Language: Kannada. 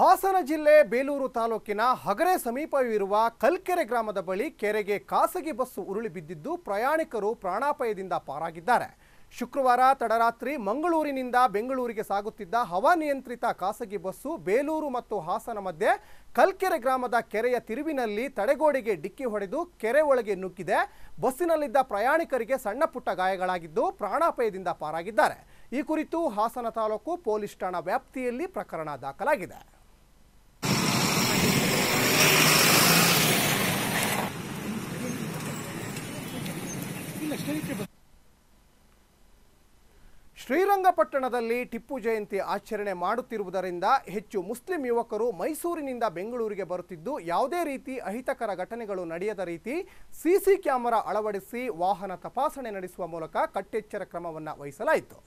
ಹಾಸನ ಜಿಲ್ಲೆ ಬೇಲೂರು ತಾಲೂಕಿನ ಹಗರೆ ಸಮೀಪವಿರುವ ಕಲ್ಕೆರೆ ಗ್ರಾಮದ ಬಳಿ ಕೆರೆಗೆ ಖಾಸಗಿ ಬಸ್ಸು ಉರುಳಿ ಬಿದ್ದಿದ್ದು ಪ್ರಯಾಣಿಕರು ಪ್ರಾಣಾಪಾಯದಿಂದ ಪಾರಾಗಿದ್ದಾರೆ ಶುಕ್ರವಾರ ತಡರಾತ್ರಿ ಮಂಗಳೂರಿನಿಂದ ಬೆಂಗಳೂರಿಗೆ ಸಾಗುತ್ತಿದ್ದ ಹವಾನಿಯಂತ್ರಿತ ಖಾಸಗಿ ಬಸ್ಸು ಬೇಲೂರು ಮತ್ತು ಹಾಸನ ಮಧ್ಯೆ ಕಲ್ಕೆರೆ ಗ್ರಾಮದ ಕೆರೆಯ ತಿರುವಿನಲ್ಲಿ ತಡೆಗೋಡೆಗೆ ಡಿಕ್ಕಿ ಹೊಡೆದು ಕೆರೆ ಒಳಗೆ ನುಗ್ಗಿದೆ ಬಸ್ಸಿನಲ್ಲಿದ್ದ ಪ್ರಯಾಣಿಕರಿಗೆ ಸಣ್ಣ ಪುಟ್ಟ ಗಾಯಗಳಾಗಿದ್ದು ಪ್ರಾಣಾಪಾಯದಿಂದ ಪಾರಾಗಿದ್ದಾರೆ ಈ ಕುರಿತು ಹಾಸನ ತಾಲೂಕು ಪೊಲೀಸ್ ಠಾಣಾ ವ್ಯಾಪ್ತಿಯಲ್ಲಿ ಪ್ರಕರಣ ದಾಖಲಾಗಿದೆ ಶ್ರೀರಂಗಪಟ್ಟಣದಲ್ಲಿ ಟಿಪ್ಪು ಜಯಂತಿ ಆಚರಣೆ ಮಾಡುತ್ತಿರುವುದರಿಂದ ಹೆಚ್ಚು ಮುಸ್ಲಿಂ ಯುವಕರು ಮೈಸೂರಿನಿಂದ ಬೆಂಗಳೂರಿಗೆ ಬರುತ್ತಿದ್ದು ಯಾವುದೇ ರೀತಿ ಅಹಿತಕರ ಘಟನೆಗಳು ನಡೆಯದ ರೀತಿ ಸಿಸಿ ಕ್ಯಾಮೆರಾ ಅಳವಡಿಸಿ ವಾಹನ ತಪಾಸಣೆ ನಡೆಸುವ ಮೂಲಕ ಕಟ್ಟೆಚ್ಚರ ಕ್ರಮವನ್ನು ವಹಿಸಲಾಯಿತು